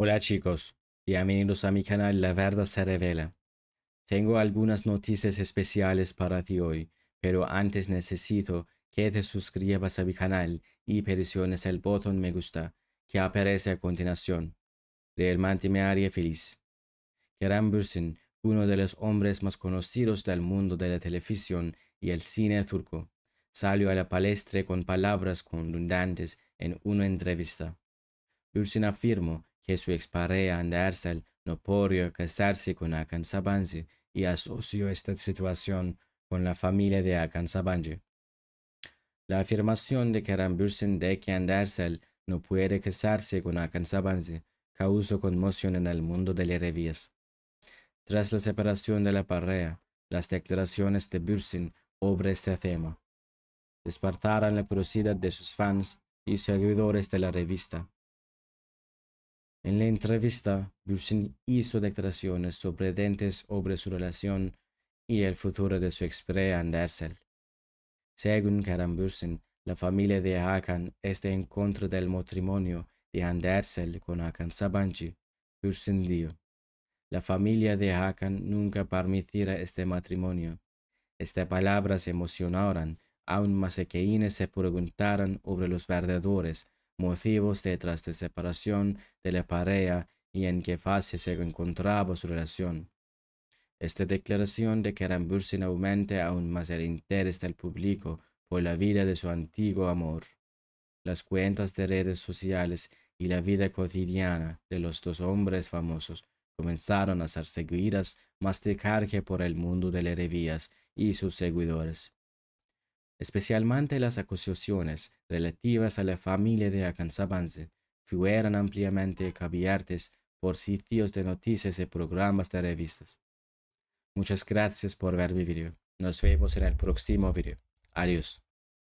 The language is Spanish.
Hola chicos, bienvenidos a mi canal La Verdad se revela. Tengo algunas noticias especiales para ti hoy, pero antes necesito que te suscribas a mi canal y presiones el botón me gusta que aparece a continuación. Realmente me haría feliz. Kerem Bursin, uno de los hombres más conocidos del mundo de la televisión y el cine turco, salió a la palestra con palabras contundentes en una entrevista. Bürsin afirmó que su expareja Andersel no podía casarse con Akan y asoció esta situación con la familia de Akan La afirmación de que Bursin de que Andersel no puede casarse con Akan causó conmoción en el mundo de las revistas. Tras la separación de la pareja, las declaraciones de Bursin sobre este tema despertaron la curiosidad de sus fans y seguidores de la revista. En la entrevista, Bursin hizo declaraciones sorprendentes sobre su relación y el futuro de su expre Andersel. Según Karen Bursin, la familia de Hakan este en contra del matrimonio de Andersel con Hakan Sabanji, Bursin dijo, la familia de Hakan nunca permitirá este matrimonio. Estas palabras emocionaron aún más a quienes se preguntaran sobre los verdaderos motivos detrás de separación de la pareja y en qué fase se encontraba su relación. Esta declaración de Karambursin aumenta aún más el interés del público por la vida de su antiguo amor. Las cuentas de redes sociales y la vida cotidiana de los dos hombres famosos comenzaron a ser seguidas más de carga por el mundo de las y sus seguidores especialmente las acusaciones relativas a la familia de Akansabanze, fueron ampliamente cubiertas por sitios de noticias y programas de revistas. Muchas gracias por ver mi video. Nos vemos en el próximo video. Adiós.